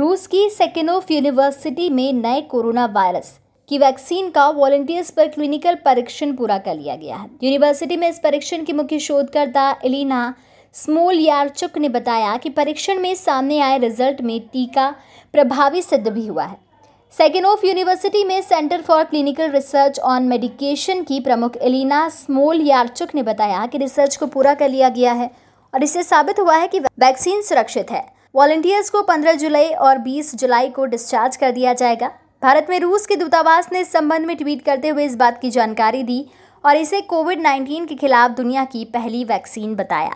रूस की सेकेनोफ यूनिवर्सिटी में नए कोरोना वायरस की वैक्सीन का वॉलेंटियर्स पर क्लिनिकल परीक्षण पूरा कर लिया गया है यूनिवर्सिटी में इस परीक्षण की मुख्य शोधकर्ता एलिना स्मोल यारचुक ने बताया कि परीक्षण में सामने आए रिजल्ट में टीका प्रभावी सिद्ध भी हुआ है सेकेनोफ यूनिवर्सिटी में centre for clinical research on medication की प्रमुख एलिना स्मोल यारचुक ने बताया कि रिसर्च को पूरा कर लिया गया है और इससे साबित हुआ है कि वैक्सीन सुरक्षित है वॉल्टियर्स को 15 जुलाई और 20 जुलाई को डिस्चार्ज कर दिया जाएगा भारत में रूस के दूतावास ने इस संबंध में ट्वीट करते हुए इस बात की जानकारी दी और इसे कोविड 19 के खिलाफ दुनिया की पहली वैक्सीन बताया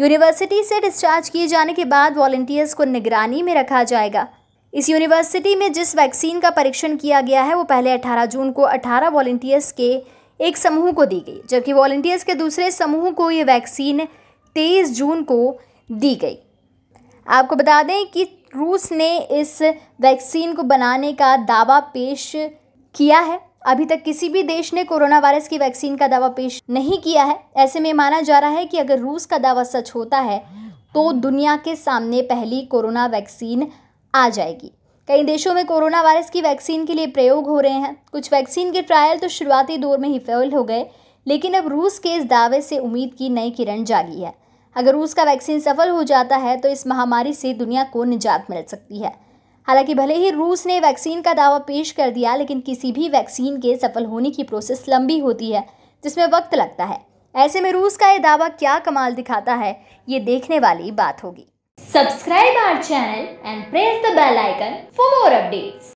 यूनिवर्सिटी से डिस्चार्ज किए जाने के बाद वॉल्टियर्स को निगरानी में रखा जाएगा इस यूनिवर्सिटी में जिस वैक्सीन का परीक्षण किया गया है वो पहले 18 जून को 18 वॉल्टियर्स के एक समूह को दी गई जबकि वॉल्टियर्स के दूसरे समूह को ये वैक्सीन 23 जून को दी गई आपको बता दें कि रूस ने इस वैक्सीन को बनाने का दावा पेश किया है अभी तक किसी भी देश ने कोरोना वायरस की वैक्सीन का दावा पेश नहीं किया है ऐसे में माना जा रहा है कि अगर रूस का दावा सच होता है तो दुनिया के सामने पहली कोरोना वैक्सीन आ जाएगी कई देशों में कोरोना वायरस की वैक्सीन के लिए प्रयोग हो रहे हैं कुछ वैक्सीन के ट्रायल तो शुरुआती दौर में ही फेल हो गए लेकिन अब रूस के इस दावे से उम्मीद की नई किरण जागी है अगर रूस का वैक्सीन सफल हो जाता है तो इस महामारी से दुनिया को निजात मिल सकती है हालांकि भले ही रूस ने वैक्सीन का दावा पेश कर दिया लेकिन किसी भी वैक्सीन के सफल होने की प्रोसेस लंबी होती है जिसमें वक्त लगता है ऐसे में रूस का यह दावा क्या कमाल दिखाता है ये देखने वाली बात होगी subscribe our channel and press the bell icon for more updates